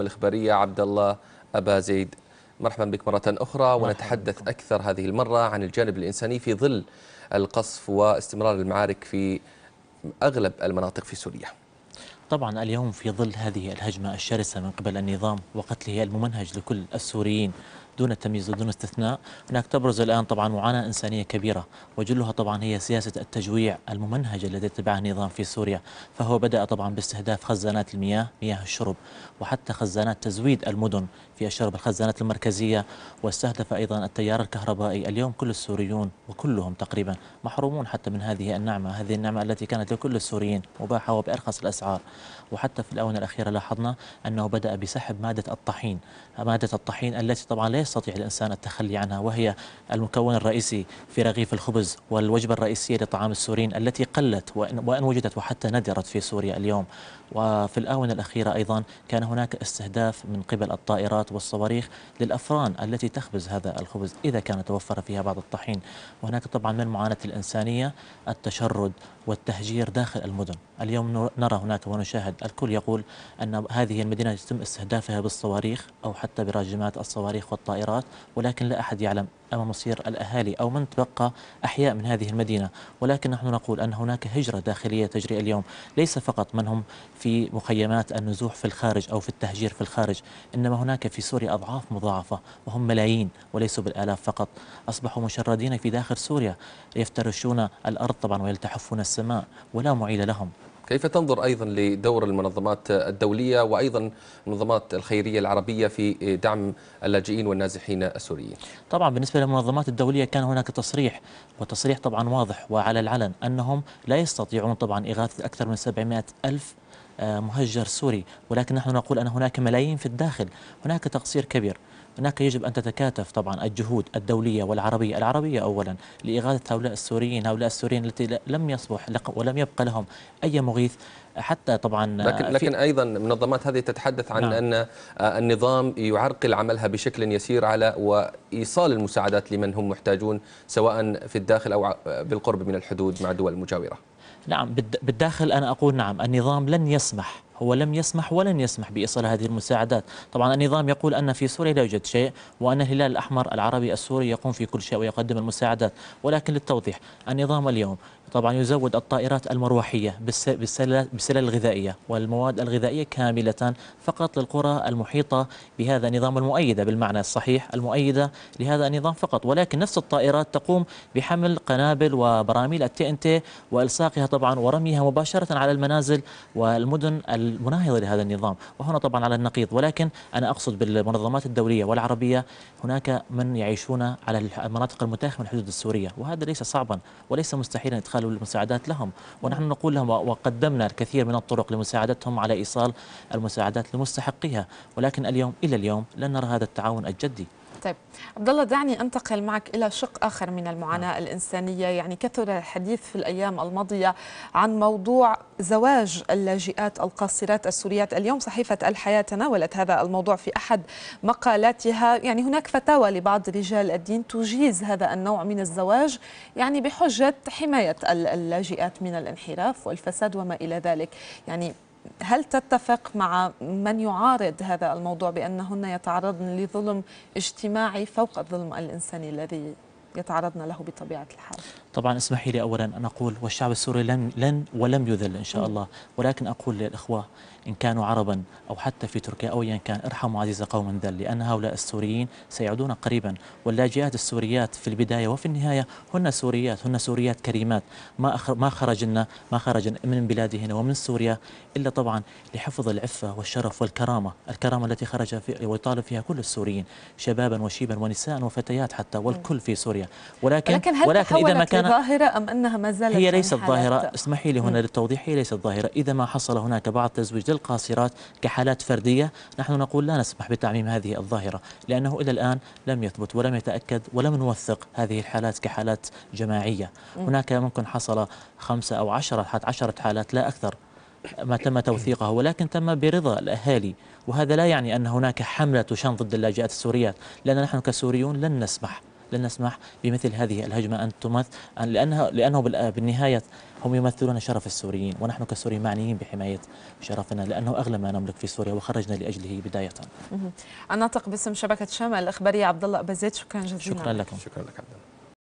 الإخبارية عبد الله أبا زيد مرحبا بك مرة أخرى ونتحدث بكم. أكثر هذه المرة عن الجانب الإنساني في ظل القصف واستمرار المعارك في أغلب المناطق في سوريا طبعا اليوم في ظل هذه الهجمة الشرسة من قبل النظام وقتله الممنهج لكل السوريين دون تمييز ودون استثناء هناك تبرز الآن طبعا معاناة إنسانية كبيرة وجلها طبعا هي سياسة التجويع الممنهجة التي اتبعها النظام في سوريا فهو بدأ طبعا باستهداف خزانات المياه مياه الشرب وحتى خزانات تزويد المدن في الشرب الخزانات المركزية واستهدف أيضا التيار الكهربائي اليوم كل السوريون وكلهم تقريبا محرومون حتى من هذه النعمة هذه النعمة التي كانت لكل السوريين مباحة وبأرخص الأسعار وحتى في الآونة الأخيرة لاحظنا أنه بدأ بسحب مادة الطحين مادة الطحين التي طبعا ليس يستطيع الإنسان التخلي عنها وهي المكون الرئيسي في رغيف الخبز والوجبة الرئيسية لطعام السوريين التي قلت وإن وجدت وحتى ندرت في سوريا اليوم وفي الآونة الأخيرة أيضا كان هناك استهداف من قبل الطائرات والصواريخ للأفران التي تخبز هذا الخبز إذا كان توفر فيها بعض الطحين وهناك طبعا من معاناة الإنسانية التشرد والتهجير داخل المدن اليوم نرى هناك ونشاهد الكل يقول أن هذه المدينة يتم استهدافها بالصواريخ أو حتى براجمات الصواريخ والطائرات ولكن لا أحد يعلم أمام مصير الأهالي أو من تبقى أحياء من هذه المدينة ولكن نحن نقول أن هناك هجرة داخلية تجري اليوم ليس فقط من هم في مخيمات النزوح في الخارج أو في التهجير في الخارج إنما هناك في سوريا أضعاف مضاعفة وهم ملايين وليسوا بالآلاف فقط أصبحوا مشردين في داخل سوريا يفترشون الأرض طبعا ويلتحفون السماء ولا معيل لهم كيف تنظر أيضا لدور المنظمات الدولية وأيضا المنظمات الخيرية العربية في دعم اللاجئين والنازحين السوريين طبعا بالنسبة للمنظمات الدولية كان هناك تصريح وتصريح طبعا واضح وعلى العلن أنهم لا يستطيعون طبعا إغاثة أكثر من 700 ألف آه، مهجر سوري ولكن نحن نقول أن هناك ملايين في الداخل هناك تقصير كبير هناك يجب أن تتكاتف طبعا الجهود الدولية والعربية العربية أولا لإغاثة هؤلاء السوريين هؤلاء السوريين التي لم يصبح ولم يبقى لهم أي مغيث حتى طبعا لكن لكن ايضا المنظمات هذه تتحدث عن نعم. ان آه، النظام يعرقل عملها بشكل يسير على وايصال المساعدات لمن هم محتاجون سواء في الداخل او بالقرب من الحدود مع دول مجاوره. نعم بالداخل انا اقول نعم النظام لن يسمح هو لم يسمح ولن يسمح بإيصال هذه المساعدات طبعا النظام يقول أن في سوريا لا يوجد شيء وأن الهلال الأحمر العربي السوري يقوم في كل شيء ويقدم المساعدات ولكن للتوضيح النظام اليوم طبعا يزود الطائرات المروحية بالسلال الغذائية والمواد الغذائية كاملة فقط للقرى المحيطة بهذا النظام المؤيدة بالمعنى الصحيح المؤيدة لهذا النظام فقط ولكن نفس الطائرات تقوم بحمل قنابل وبراميل التي ان تي والصاقها طبعا ورميها مباشرة على المنازل والمدن المناهضة لهذا النظام وهنا طبعا على النقيض ولكن أنا أقصد بالمنظمات الدولية والعربية هناك من يعيشون على المناطق المتاخمة من الحدود السورية وهذا ليس صعبا وليس مستحيلا إدخال الاعمال والمساعدات لهم ونحن نقول لهم وقدمنا الكثير من الطرق لمساعدتهم على ايصال المساعدات لمستحقيها ولكن اليوم الى اليوم لن نرى هذا التعاون الجدي طيب عبد الله دعني انتقل معك الى شق اخر من المعاناه نعم. الانسانيه يعني كثر الحديث في الايام الماضيه عن موضوع زواج اللاجئات القاصرات السوريات اليوم صحيفه الحياه تناولت هذا الموضوع في احد مقالاتها يعني هناك فتاوى لبعض رجال الدين تجيز هذا النوع من الزواج يعني بحجه حمايه اللاجئات من الانحراف والفساد وما الى ذلك يعني هل تتفق مع من يعارض هذا الموضوع بأنهن يتعرضن لظلم اجتماعي فوق الظلم الإنساني الذي يتعرضن له بطبيعة الحال طبعا اسمحي لي أولا أن أقول والشعب السوري لن, لن ولم يذل إن شاء الله ولكن أقول للإخوة إن كانوا عربا أو حتى في تركيا أو أيا كان ارحموا عزيز قوم ذل لأن هؤلاء السوريين سيعودون قريبا واللاجئات السوريات في البداية وفي النهاية هن سوريات هن سوريات كريمات ما ما خرجنا ما خرجن من بلادهن ومن سوريا إلا طبعا لحفظ العفة والشرف والكرامة الكرامة التي خرج في ويطالب فيها كل السوريين شبابا وشيبا ونساء وفتيات حتى والكل في سوريا الدولية ولكن ولكن هل ولكن إذا ما كان ظاهرة أم أنها ما زالت هي ليست ظاهرة اسمحي لي هنا للتوضيح هي ليست ظاهرة إذا ما حصل هناك بعض تزويج للقاصرات كحالات فردية نحن نقول لا نسمح بتعميم هذه الظاهرة لأنه إلى الآن لم يثبت ولم يتأكد ولم نوثق هذه الحالات كحالات جماعية هناك ممكن حصل خمسة أو عشرة حتى عشرة حالات لا أكثر ما تم توثيقه ولكن تم برضا الأهالي وهذا لا يعني أن هناك حملة تشن ضد اللاجئات السوريات لأن نحن كسوريون لن نسمح لن نسمح بمثل هذه الهجمة أن تمث لأنها لأنه بالنهاية هم يمثلون شرف السوريين ونحن كسوريين معنيين بحماية شرفنا لأنه أغلى ما نملك في سوريا وخرجنا لأجله بداية الناطق باسم شبكة شمال الإخبارية عبد الله بزيد شكرا جزيلا شكرا لكم شكرا لك عبد الله